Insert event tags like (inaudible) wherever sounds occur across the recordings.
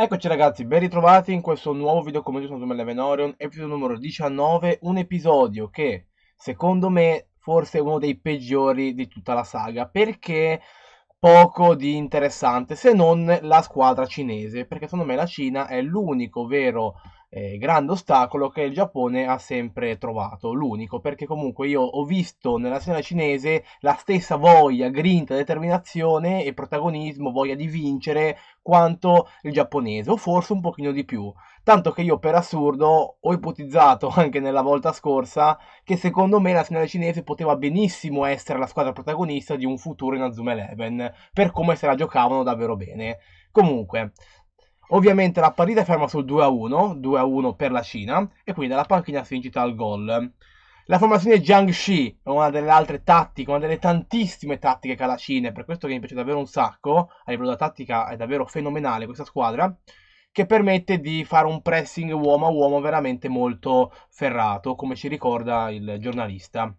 Eccoci ragazzi, ben ritrovati in questo nuovo video come sono Tomele episodio numero 19, un episodio che secondo me forse è uno dei peggiori di tutta la saga, perché poco di interessante se non la squadra cinese, perché secondo me la Cina è l'unico vero eh, grande ostacolo che il Giappone ha sempre trovato, l'unico, perché comunque io ho visto nella scena cinese la stessa voglia, grinta, determinazione e protagonismo, voglia di vincere quanto il giapponese, o forse un pochino di più. Tanto che io per assurdo ho ipotizzato (laughs) anche nella volta scorsa che secondo me la signora cinese poteva benissimo essere la squadra protagonista di un futuro in Azuma Eleven, per come se la giocavano davvero bene. Comunque, Ovviamente la partita è ferma sul 2-1, 2-1 per la Cina, e quindi dalla panchina si incita al gol. La formazione Jiangxi è una delle altre tattiche, una delle tantissime tattiche che ha la Cina, per questo che mi piace davvero un sacco, a livello della tattica è davvero fenomenale questa squadra, che permette di fare un pressing uomo a uomo veramente molto ferrato, come ci ricorda il giornalista.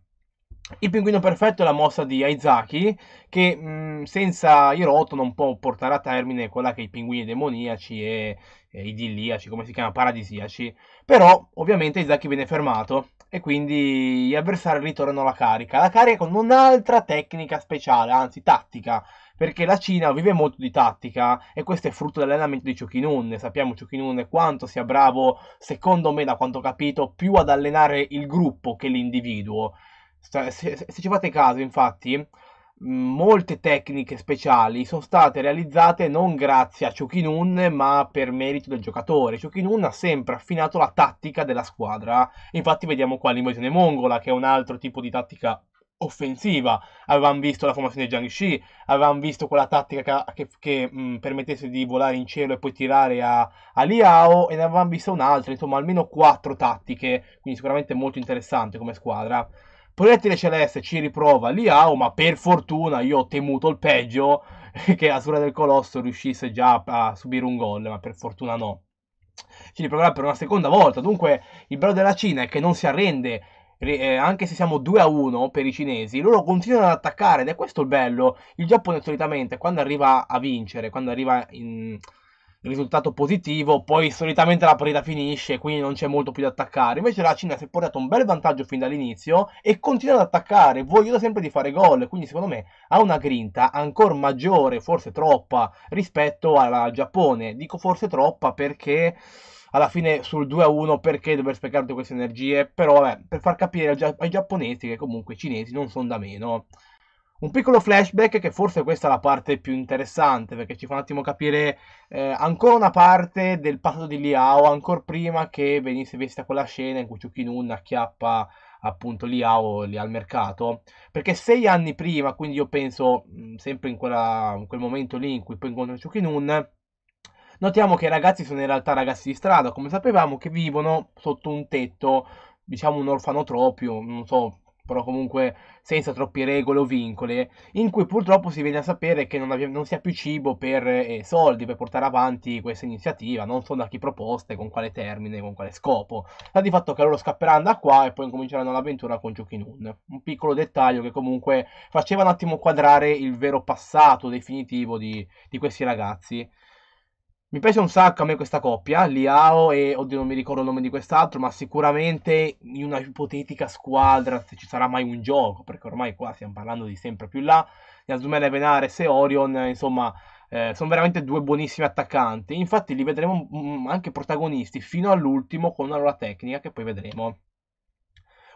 Il pinguino perfetto è la mossa di Aizaki che mh, mm, senza Hiroto non può portare a termine quella che i pinguini demoniaci e, e idilliaci, come si chiama, paradisiaci. Però ovviamente Aizaki viene fermato e quindi gli avversari ritornano alla carica. La carica con un'altra tecnica speciale, anzi tattica, perché la Cina vive molto di tattica e questo è frutto dell'allenamento di Chokinun. Sappiamo Chokinun quanto sia bravo, secondo me, da quanto ho capito, più ad allenare il gruppo che l'individuo se, se ci fate caso, infatti, mm, molte tecniche speciali sono state realizzate non grazie a Chukinun ma per merito del giocatore. Chukinun ha sempre affinato la tattica della squadra. Infatti vediamo qua l'invasione mongola che è un altro tipo di tattica offensiva. Avevamo visto la formazione di Jiangxi, avevamo visto quella tattica che, che mh, mm, permettesse di volare in cielo e poi tirare a, a Liao e ne avevamo vista un'altra, insomma almeno quattro tattiche, quindi sicuramente molto interessante come squadra. Proiettile Celeste ci riprova Liao, ah, oh, ma per fortuna io ho temuto il peggio (laughs) che Asura del Colosso riuscisse già a subire un gol, ma per fortuna no. Ci riproverà per una seconda volta. Dunque, il bravo della Cina è che non si arrende eh, anche se siamo 2 a 1 per i cinesi, loro continuano ad attaccare ed è questo il bello. Il Giappone solitamente quando arriva a vincere, quando arriva in, risultato positivo, poi solitamente la partita finisce, quindi non c'è molto più da attaccare. Invece la Cina si è portata un bel vantaggio fin dall'inizio e continua ad attaccare, vogliono sempre di fare gol, quindi secondo me ha una grinta ancora maggiore, forse troppa, rispetto al Giappone. Dico forse troppa perché alla fine sul 2-1 perché dover sprecare tutte queste energie, però vabbè, per far capire ai giapponesi che comunque i cinesi non sono da meno. Un piccolo flashback che forse questa è la parte più interessante perché ci fa un attimo capire eh, ancora una parte del passato di Liao, ancora prima che venisse vista quella scena in cui Chukinun acchiappa appunto Liao lì al mercato, perché sei anni prima, quindi io penso mh, mm, sempre in, quella, in, quel momento lì in cui poi incontra Chukinun, notiamo che i ragazzi sono in realtà ragazzi di strada, come sapevamo, che vivono sotto un tetto, diciamo un orfanotrofio, non so però comunque senza troppe regole o vincoli, in cui purtroppo si viene a sapere che non, non si ha più cibo per eh, soldi per portare avanti questa iniziativa, non so da chi proposte, con quale termine, con quale scopo. Sta di fatto che loro scapperanno da qua e poi incominceranno l'avventura con Giokinun. Un piccolo dettaglio che comunque faceva un attimo quadrare il vero passato definitivo di, di questi ragazzi. Mi piace un sacco a me questa coppia, Liao e, oddio non mi ricordo il nome di quest'altro, ma sicuramente in una ipotetica squadra, se ci sarà mai un gioco, perché ormai qua stiamo parlando di sempre più là, Yasumele Venares e Orion, insomma, eh, sono veramente due buonissimi attaccanti. Infatti li vedremo mm, anche protagonisti fino all'ultimo con una loro tecnica che poi vedremo.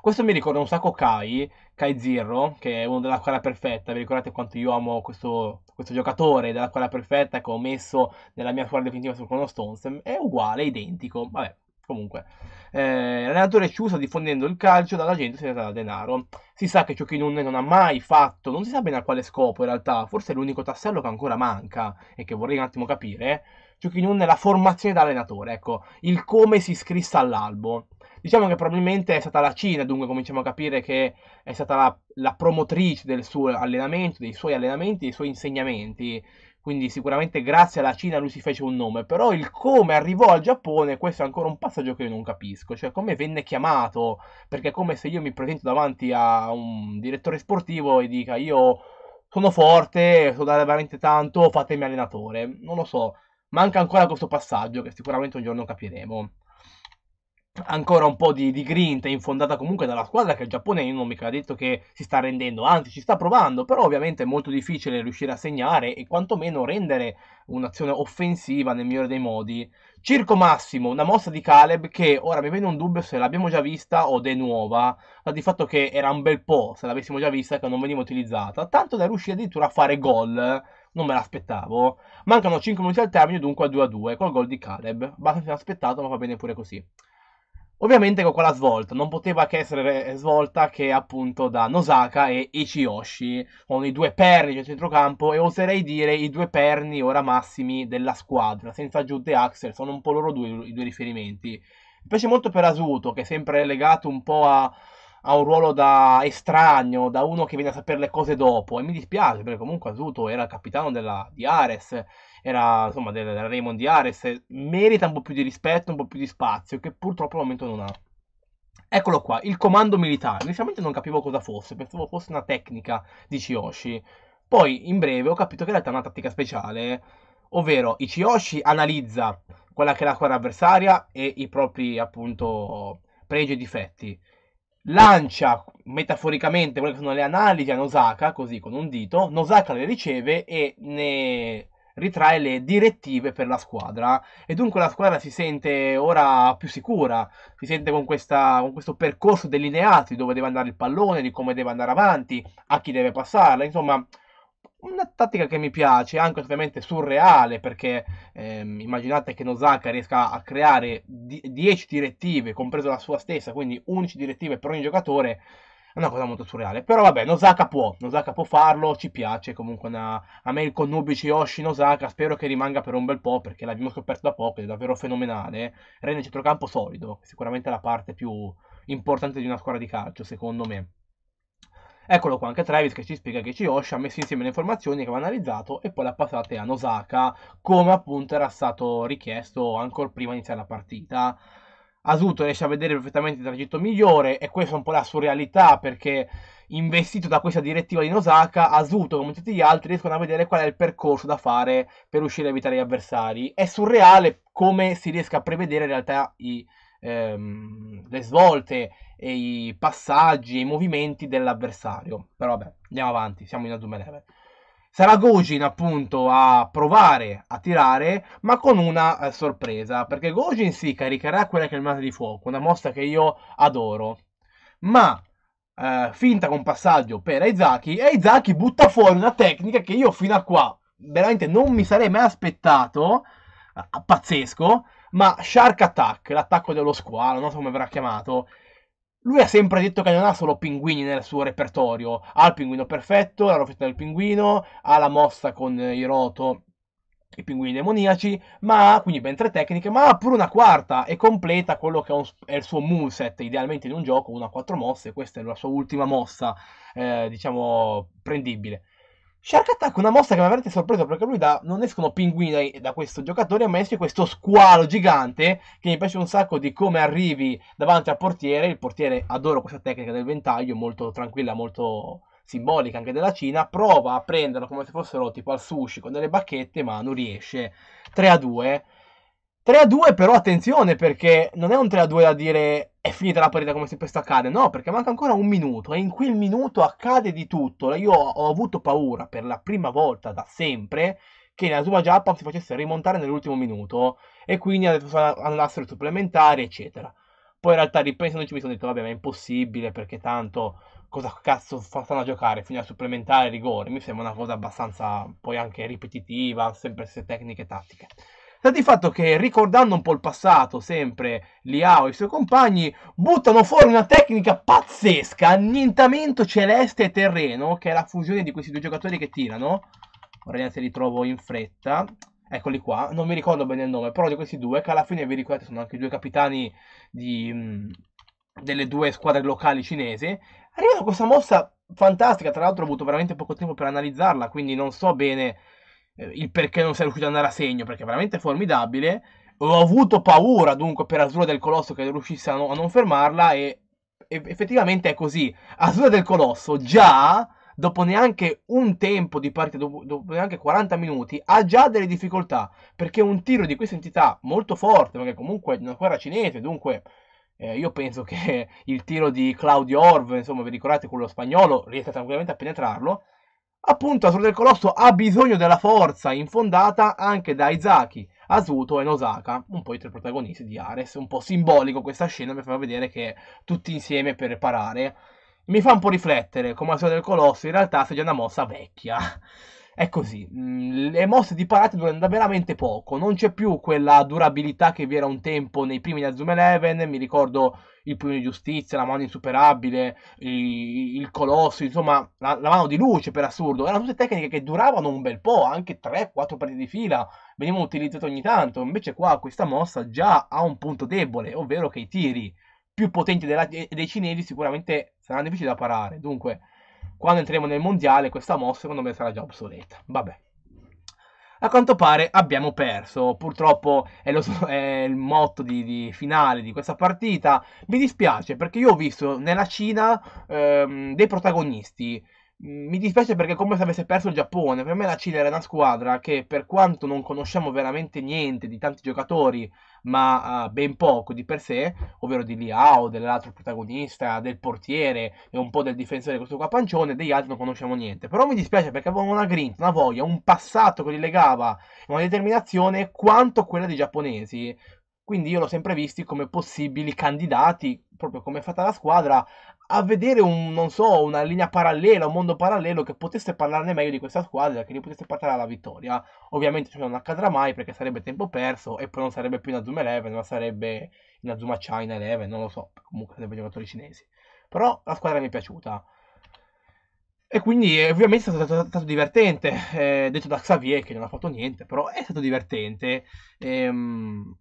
Questo mi ricorda un sacco Kai, Kai Zero, che è uno della squadra perfetta. Vi ricordate quanto io amo questo, questo giocatore della squadra perfetta che ho messo nella mia squadra definitiva sul Chrono È uguale, identico. Vabbè, Comunque, eh, l'allenatore Ciusa diffondendo il calcio dalla gente si tratta da denaro. Si sa che Ciochinun non ha mai fatto, non si sa bene a quale scopo in realtà, forse è l'unico tassello che ancora manca e che vorrei un attimo capire. Ciochinun è la formazione da allenatore, ecco, il come si iscrisse all'albo. Diciamo che probabilmente è stata la Cina, dunque cominciamo a capire che è stata la, la promotrice del suo allenamento, dei suoi allenamenti, dei suoi insegnamenti quindi sicuramente grazie alla Cina lui si fece un nome, però il come arrivò al Giappone, questo è ancora un passaggio che io non capisco, cioè come venne chiamato, perché è come se io mi presento davanti a un direttore sportivo e dica io sono forte, so dare veramente tanto, fatemi allenatore, non lo so, manca ancora questo passaggio che sicuramente un giorno capiremo ancora un po' di, di grinta infondata comunque dalla squadra che il Giappone io non mica ha detto che si sta rendendo, anzi ci sta provando, però ovviamente è molto difficile riuscire a segnare e quantomeno rendere un'azione offensiva nel migliore dei modi. Circo Massimo, una mossa di Caleb che ora mi viene un dubbio se l'abbiamo già vista o è nuova, ma ah, di fatto che era un bel po' se l'avessimo già vista che non veniva utilizzata, tanto da riuscire addirittura a fare gol non me l'aspettavo. Mancano 5 minuti al termine, dunque 2 a 2 col gol di Caleb. Basta inaspettato ma va bene pure così. Ovviamente con quella svolta, non poteva che essere svolta che appunto da Nosaka e Ichiyoshi, con i due perni del centrocampo e oserei dire i due perni ora massimi della squadra, senza Jude e Axel, sono un po' loro due i due riferimenti. Mi piace molto per Asuto, che è sempre legato un po' a ha un ruolo da estraneo, da uno che viene a sapere le cose dopo. E mi dispiace perché comunque Asuto era il capitano della, di Ares, era insomma del, della Raymond di Ares, merita un po' più di rispetto, un po' più di spazio, che purtroppo al momento non ha. Eccolo qua, il comando militare. Inizialmente non capivo cosa fosse, pensavo fosse una tecnica di Chiyoshi. Poi, in breve, ho capito che in realtà è una tattica speciale, ovvero i Chiyoshi analizza quella che è la squadra avversaria e i propri, appunto, pregi e difetti lancia metaforicamente quelle che sono le analisi a Nosaka, così con un dito, Nosaka le riceve e ne ritrae le direttive per la squadra e dunque la squadra si sente ora più sicura, si sente con, questa, con questo percorso delineato di dove deve andare il pallone, di come deve andare avanti, a chi deve passarla, insomma una tattica che mi piace, anche ovviamente surreale, perché ehm, immaginate che Nosaka riesca a creare 10 direttive, compreso la sua stessa, quindi 11 direttive per ogni giocatore, è una cosa molto surreale. Però vabbè, Nosaka può, Nosaka può farlo, ci piace comunque una... a me il connubici Yoshi Nosaka, spero che rimanga per un bel po' perché l'abbiamo scoperto da poco, è davvero fenomenale, rende il centrocampo solido, sicuramente la parte più importante di una squadra di calcio, secondo me. Eccolo qua anche Travis che ci spiega che Ciyoshi ha messo insieme le informazioni che aveva analizzato e poi le ha passate a Nosaka, come appunto era stato richiesto ancora prima di iniziare la partita. Asuto riesce a vedere perfettamente il tragitto migliore e questa è un po' la surrealità perché investito da questa direttiva di Nosaka, Asuto come tutti gli altri riescono a vedere qual è il percorso da fare per riuscire a evitare gli avversari. È surreale come si riesca a prevedere in realtà i, ehm, le svolte e i passaggi e i movimenti dell'avversario. Però vabbè, andiamo avanti, siamo in Azuma Eleven. Sarà Gojin appunto a provare a tirare, ma con una eh, sorpresa, perché Gojin si caricherà quella che è il mate di fuoco, una mossa che io adoro, ma eh, finta con passaggio per Aizaki, e Aizaki butta fuori una tecnica che io fino a qua veramente non mi sarei mai aspettato, pazzesco, ma Shark Attack, l'attacco dello squalo, non so come verrà chiamato, lui ha sempre detto che non ha solo pinguini nel suo repertorio. Ha il pinguino perfetto, la rofetta del pinguino, ha la mossa con i roto, i pinguini demoniaci, ma ha quindi ben tre tecniche, ma ha pure una quarta e completa quello che è il suo moveset, idealmente in un gioco, una a quattro mosse, questa è la sua ultima mossa, eh, diciamo, prendibile. Shark Attack, una mossa che mi ha veramente sorpreso perché lui da, non escono pinguini da, questo giocatore, ma esce questo squalo gigante che mi piace un sacco di come arrivi davanti al portiere. Il portiere adoro questa tecnica del ventaglio, molto tranquilla, molto simbolica anche della Cina. Prova a prenderlo come se fossero tipo al sushi con delle bacchette, ma non riesce. 3 a 2. 3 a 2 però attenzione perché non è un 3 a 2 da dire è finita la partita come se questo accade, no perché manca ancora un minuto e in quel minuto accade di tutto. Io ho avuto paura per la prima volta da sempre che la sua Japan si facesse rimontare nell'ultimo minuto e quindi andassero supplementari eccetera. Poi in realtà ripensandoci mi sono detto vabbè ma è impossibile perché tanto cosa cazzo stanno a giocare fino a supplementare rigore mi sembra una cosa abbastanza poi anche ripetitiva sempre se tecniche e tattiche sta di fatto che ricordando un po' il passato, sempre Liao e i suoi compagni buttano fuori una tecnica pazzesca, annientamento celeste e terreno, che è la fusione di questi due giocatori che tirano. Ora neanche li trovo in fretta. Eccoli qua, non mi ricordo bene il nome, però di questi due, che alla fine vi ricordate sono anche i due capitani di, mh, mm, delle due squadre locali cinesi. Arrivano questa mossa fantastica, tra l'altro ho avuto veramente poco tempo per analizzarla, quindi non so bene eh, il perché non sei riuscito ad andare a segno, perché è veramente formidabile. Ho avuto paura dunque per Azura del Colosso che riuscisse a, no, a non fermarla e, e, effettivamente è così. Azura del Colosso già dopo neanche un tempo di partita, dopo, dopo, neanche 40 minuti, ha già delle difficoltà, perché un tiro di questa entità molto forte, perché comunque è una guerra cinese, dunque eh, io penso che (laughs) il tiro di Claudio Orv, insomma vi ricordate quello spagnolo, riesca tranquillamente a penetrarlo, Appunto, Asura del Colosso ha bisogno della forza infondata anche da Izaki, Asuto e Nosaka, un po' i tre protagonisti di Ares. Un po' simbolico questa scena per far vedere che tutti insieme per riparare. Mi fa un po' riflettere come Asura del Colosso in realtà sia già una mossa vecchia è così. Mm, le mosse di parate durano da veramente poco, non c'è più quella durabilità che vi era un tempo nei primi da Zoom Eleven, mi ricordo il primo di giustizia, la mano insuperabile, il, il colosso, insomma la, la, mano di luce per assurdo, erano tutte tecniche che duravano un bel po', anche 3-4 partite di fila, venivano utilizzate ogni tanto, invece qua questa mossa già ha un punto debole, ovvero che i tiri più potenti della, dei cinesi sicuramente saranno difficili da parare, dunque quando entriamo nel mondiale questa mossa secondo me sarà già obsoleta. Vabbè. A quanto pare abbiamo perso, purtroppo è, lo, (laughs) è il motto di, di, finale di questa partita. Mi dispiace perché io ho visto nella Cina ehm, dei protagonisti Mm, mi dispiace perché è come se avesse perso il Giappone. Per me la Cile era una squadra che, per quanto non conosciamo veramente niente di tanti giocatori, ma uh, ben poco di per sé, ovvero di Liao, dell'altro protagonista, del portiere e un po' del difensore, questo qua pancione, degli altri non conosciamo niente. Però mi dispiace perché avevamo una grinta, una voglia, un passato che li legava, una determinazione quanto quella dei giapponesi. Quindi io l'ho sempre visti come possibili candidati, proprio come è fatta la squadra, a vedere un, non so, una linea parallela, un mondo parallelo che potesse parlarne meglio di questa squadra, che ne potesse portare alla vittoria. Ovviamente ciò cioè, non accadrà mai perché sarebbe tempo perso e poi non sarebbe più una Zoom 11, ma sarebbe una Zoom China 11, non lo so, comunque sarebbe giocatori cinesi. Però la squadra mi è piaciuta. E quindi eh, ovviamente è stato, stato, stato divertente, eh, detto da Xavier che non ha fatto niente, però è stato divertente. Ehm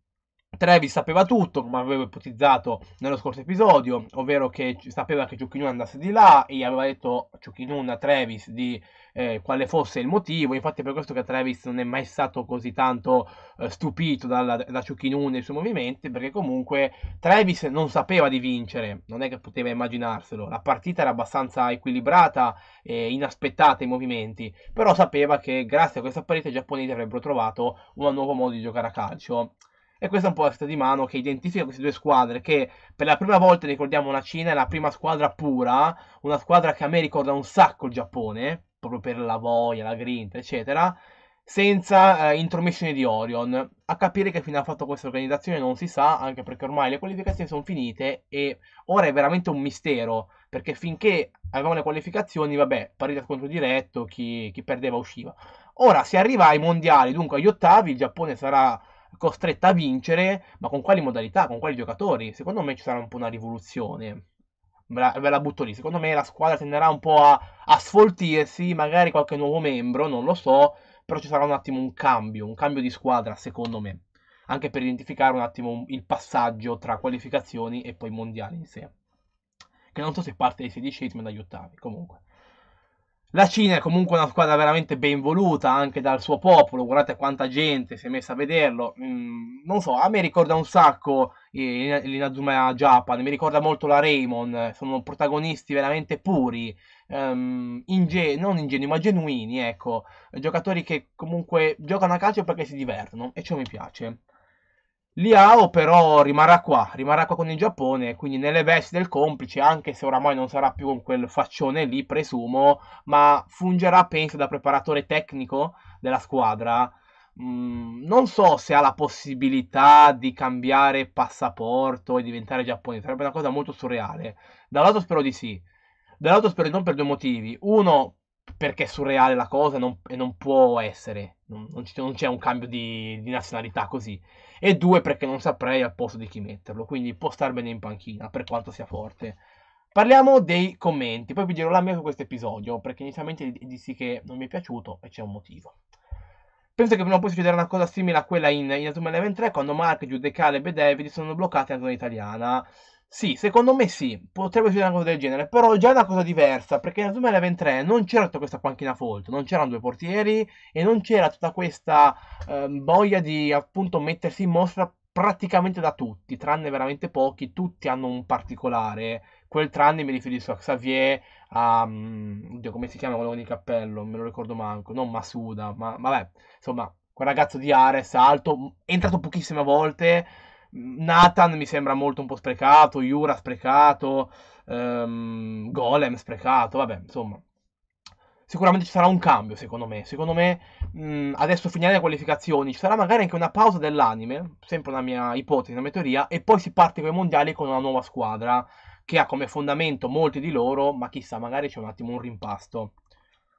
Trevi sapeva tutto, come avevo ipotizzato nello scorso episodio, ovvero che sapeva che Ciucchinun andasse di là e aveva detto Ciucchinun a Travis di eh, quale fosse il motivo. Infatti, è per questo che Travis non è mai stato così tanto eh, stupito dalla, da Ciucchinun e i suoi movimenti, perché comunque Travis non sapeva di vincere, non è che poteva immaginarselo. La partita era abbastanza equilibrata e inaspettata i movimenti, però sapeva che grazie a questa partita i giapponesi avrebbero trovato un nuovo modo di giocare a calcio. E questa è un po' la strada di mano che identifica queste due squadre che per la prima volta ricordiamo la Cina è la prima squadra pura, una squadra che a me ricorda un sacco il Giappone, proprio per la voglia, la grinta, eccetera, senza eh, intromissione di Orion. A capire che fine ha fatto questa organizzazione non si sa, anche perché ormai le qualificazioni sono finite e ora è veramente un mistero, perché finché avevamo le qualificazioni, vabbè, parità scontro diretto, chi, chi perdeva usciva. Ora si arriva ai mondiali, dunque agli ottavi, il Giappone sarà costretta a vincere, ma con quali modalità, con quali giocatori? Secondo me ci sarà un po' una rivoluzione. Ve la butto lì. Secondo me la squadra tenderà un po' a, a sfoltirsi, magari qualche nuovo membro, non lo so, però ci sarà un attimo un cambio, un cambio di squadra, secondo me, anche per identificare un attimo il passaggio tra qualificazioni e poi mondiali in sé. Che non so se parte dai sedicesimi o dagli ottavi, comunque. La Cina è comunque una squadra veramente ben voluta anche dal suo popolo, guardate quanta gente si è messa a vederlo. Mm, non so, a me ricorda un sacco eh, l'Inazuma Japan, mi ricorda molto la Raymond, eh, sono protagonisti veramente puri, um, ehm, ingen- non ingenui ma genuini, ecco, giocatori che comunque giocano a calcio perché si divertono e ciò mi piace. Liao però rimarrà qua, rimarrà qua con il Giappone, quindi nelle vesti del complice, anche se oramai non sarà più con quel faccione lì, presumo, ma fungerà, penso, da preparatore tecnico della squadra. Mm, non so se ha la possibilità di cambiare passaporto e diventare giapponese, sarebbe una cosa molto surreale. Dall'altro spero di sì, dall'altro spero di non per due motivi. Uno, perché è surreale la cosa non, e non può essere, non, non, c'è, un cambio di, di nazionalità così e due perché non saprei al posto di chi metterlo, quindi può star bene in panchina per quanto sia forte. Parliamo dei commenti, poi vi dirò la mia su questo episodio, perché inizialmente dissi che non mi è piaciuto e c'è un motivo. Penso che prima o poi succederà una cosa simile a quella in, in Atom Eleven 3 quando Mark, Giudecale e Bedevi sono bloccati nella zona italiana sì, secondo me sì, potrebbe succedere una cosa del genere, però già è una cosa diversa, perché nel 2023 non c'era tutta questa panchina fold, non c'erano due portieri e non c'era tutta questa eh, voglia di appunto mettersi in mostra praticamente da tutti, tranne veramente pochi, tutti hanno un particolare, quel tranne mi riferisco a Xavier, a... Mm, oddio, come si chiama quello con il cappello, me lo ricordo manco, non Masuda, ma vabbè, insomma, quel ragazzo di Ares, alto, è entrato pochissime volte Nathan mi sembra molto un po' sprecato, Yura sprecato, um, Golem sprecato, vabbè, insomma. Sicuramente ci sarà un cambio, secondo me. Secondo me, mh, adesso finiamo le qualificazioni, ci sarà magari anche una pausa dell'anime, sempre una mia ipotesi, una mia teoria, e poi si parte con i mondiali con una nuova squadra che ha come fondamento molti di loro, ma chissà, magari c'è un attimo un rimpasto.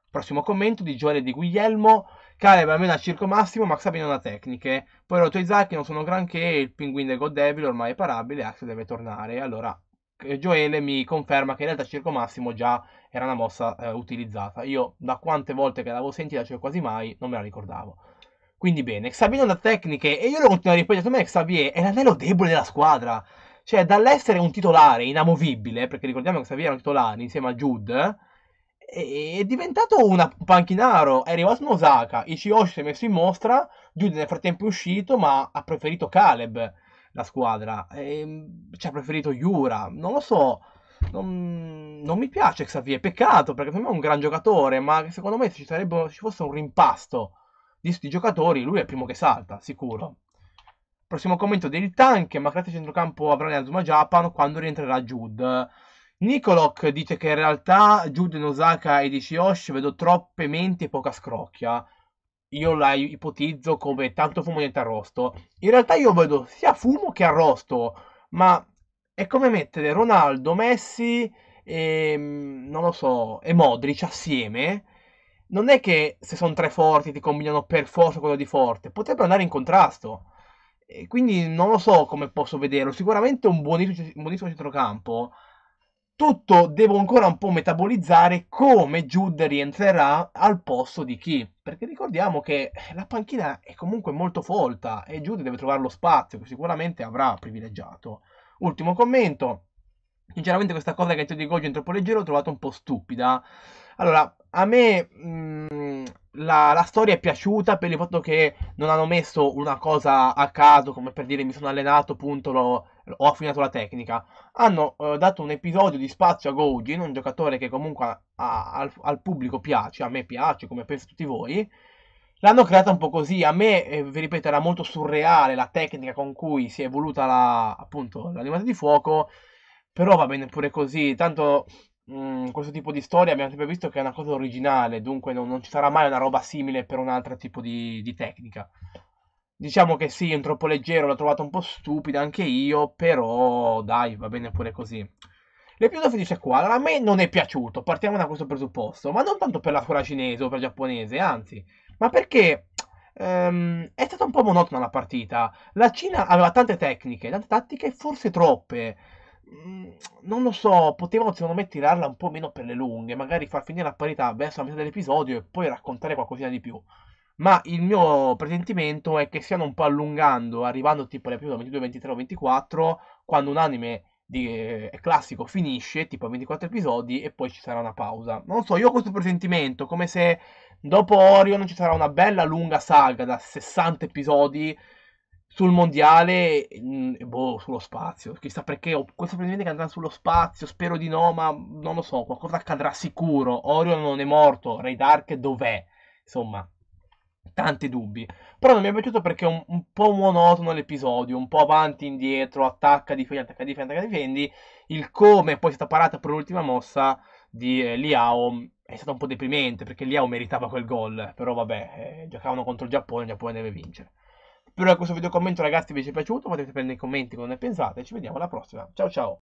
Prossimo commento di Gioele Di Guglielmo. Caleb almeno a circo massimo, Max non ha tecniche. Poi Roto e Zacchi non sono granché, il pinguin del God Devil ormai è parabile, Axe deve tornare. Allora, eh, Joele mi conferma che in realtà circo massimo già era una mossa eh, utilizzata. Io da quante volte che l'avevo sentita, cioè quasi mai, non me la ricordavo. Quindi bene, Xavier non ha tecniche, e io lo continuo a ripetere, secondo me Xavier è l'anello debole della squadra. Cioè, dall'essere un titolare inamovibile, perché ricordiamo che Xavier era un titolare insieme a Jude, è diventato una panchinaro. È arrivato in Osaka. Ichiyoshi si è messo in mostra. Jude nel frattempo è uscito, ma ha preferito Caleb la squadra. E, ehm, ci ha preferito Yura. Non lo so. Non, non, mi piace Xavier, peccato perché per me è un gran giocatore, ma secondo me se ci, sarebbe, se ci fosse un rimpasto di questi giocatori, lui è il primo che salta, sicuro. Prossimo commento del tank, ma create centrocampo avrà Azuma Japan quando rientrerà Jude. Nicoloc dice che in realtà Juden Osaka e Dishosh vedo troppe menti e poca scrocchia. Io la ipotizzo come tanto fumo niente arrosto. In realtà io vedo sia fumo che arrosto, ma è come mettere Ronaldo, Messi e mm, non lo so, e Modric assieme. Non è che se sono tre forti ti combinano per forza quello di forte, potrebbero andare in contrasto. E quindi non lo so come posso vederlo. Sicuramente un buonissimo, un buonissimo centrocampo tutto devo ancora un po' metabolizzare come Jude rientrerà al posto di chi. Perché ricordiamo che la panchina è comunque molto folta e Jude deve trovare lo spazio che sicuramente avrà privilegiato. Ultimo commento. Sinceramente questa cosa che ti di Goggio in troppo leggero l'ho trovata un po' stupida. Allora, a me mh, mm, la, la, storia è piaciuta per il fatto che non hanno messo una cosa a caso, come per dire mi sono allenato, appunto, lo, ho affinato la tecnica. Hanno eh, dato un episodio di spazio a Gougin, un giocatore che comunque a, a, al, al, pubblico piace, a me piace, come penso tutti voi. L'hanno creata un po' così, a me, eh, vi ripeto, era molto surreale la tecnica con cui si è evoluta la, appunto, l'animata di fuoco, però va bene pure così, tanto mh, mm, questo tipo di storia abbiamo sempre visto che è una cosa originale, dunque non, non ci sarà mai una roba simile per un altro tipo di, di tecnica. Diciamo che sì, è un troppo leggero, l'ho trovato un po' stupida anche io, però dai, va bene pure così. L'episodio finisce qua. Allora, a me non è piaciuto, partiamo da questo presupposto, ma non tanto per la scuola cinese o per il giapponese, anzi, ma perché ehm, è stata un po' monotona la partita. La Cina aveva tante tecniche, tante tattiche, forse troppe. Mm, non lo so, potevano secondo me tirarla un po' meno per le lunghe, magari far finire la parità verso la metà dell'episodio e poi raccontare qualcosina di più ma il mio presentimento è che stiano un po' allungando, arrivando tipo all'episodio 22, 23 24, quando un anime di, eh, classico finisce, tipo 24 episodi, e poi ci sarà una pausa. Non so, io ho questo presentimento, come se dopo Orion ci sarà una bella lunga saga da 60 episodi sul mondiale mm, e boh, sullo spazio. Chissà perché ho questo presentimento che andrà sullo spazio, spero di no, ma non lo so, qualcosa accadrà sicuro. Orion non è morto, Ray Dark dov'è? Insomma, tanti dubbi. Però non mi è piaciuto perché è un, un po' monotono l'episodio, un po' avanti, indietro, attacca, difendi, attacca, difendi, attacca, difendi. Il come poi è stata parata per l'ultima mossa di eh, Liao è stato un po' deprimente perché Liao meritava quel gol, però vabbè, eh, giocavano contro il Giappone, il Giappone deve vincere. Spero che questo video commento ragazzi vi sia piaciuto, fatemi sapere nei commenti cosa ne pensate, ci vediamo alla prossima, ciao ciao!